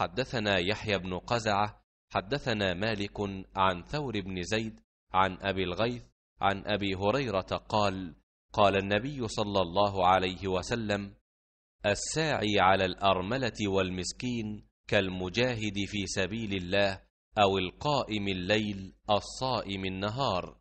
حدثنا يحيى بن قزعة حدثنا مالك عن ثور بن زيد عن أبي الغيث عن أبي هريرة قال قال النبي صلى الله عليه وسلم الساعي على الأرملة والمسكين كالمجاهد في سبيل الله أو القائم الليل الصائم النهار